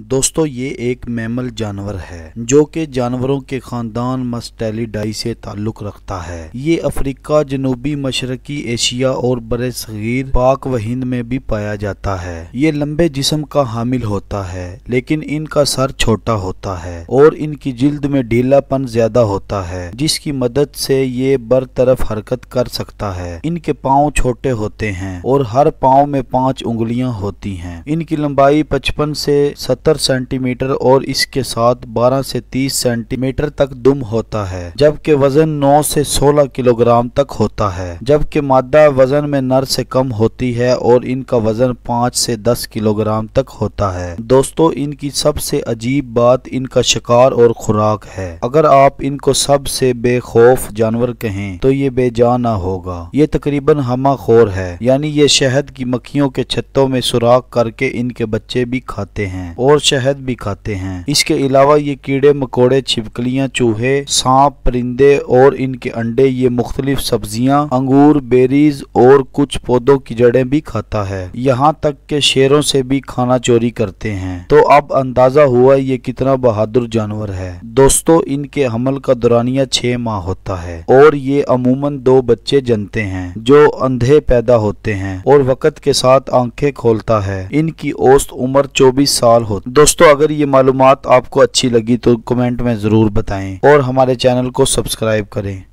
दोस्तों ये एक मैमल जानवर है जो कि जानवरों के खानदान मस्टेलीडाई से ताल्लुक रखता है ये अफ्रीका जनूबी मशरकी एशिया और बर सगीर पाक व हिंद में भी पाया जाता है ये लंबे जिस्म का हामिल होता है लेकिन इनका सर छोटा होता है और इनकी जिल्द में ढीलापन ज्यादा होता है जिसकी मदद से ये बरतरफ हरकत कर सकता है इनके पाँव छोटे होते हैं और हर पाँव में पाँच उंगलियाँ होती हैं इनकी लंबाई पचपन से सत्तर सेंटीमीटर और इसके साथ बारह से तीस सेंटीमीटर तक दुम होता है जबकि वजन नौ से सोलह किलोग्राम तक होता है जबकि मादा वजन में नर से कम होती है और इनका वजन पाँच से दस किलोग्राम तक होता है दोस्तों इनकी सबसे अजीब बात इनका शिकार और खुराक है अगर आप इनको सबसे बेखौफ जानवर कहें तो ये बेजाना होगा ये तकरीबन हमाखोर है यानी ये शहद की मक्खियों के छत्तों में सुराख करके इनके बच्चे भी खाते हैं और और शहद भी खाते हैं इसके अलावा ये कीड़े मकोड़े छिपकलियाँ चूहे सांप परिंदे और इनके अंडे ये मुख्तलिफ सब्जियाँ अंगूर बेरीज और कुछ पौधों की जड़ें भी खाता है यहाँ तक के शेरों से भी खाना चोरी करते हैं तो अब अंदाजा हुआ ये कितना बहादुर जानवर है दोस्तों इनके हमल का दुरानिया छह माह होता है और ये अमूमन दो बच्चे जनते हैं जो अंधे पैदा होते हैं और वक़्त के साथ आंखें खोलता है इनकी औस्त उम्र 24 साल होती दोस्तों अगर ये मालूम आपको अच्छी लगी तो कमेंट में ज़रूर बताएं और हमारे चैनल को सब्सक्राइब करें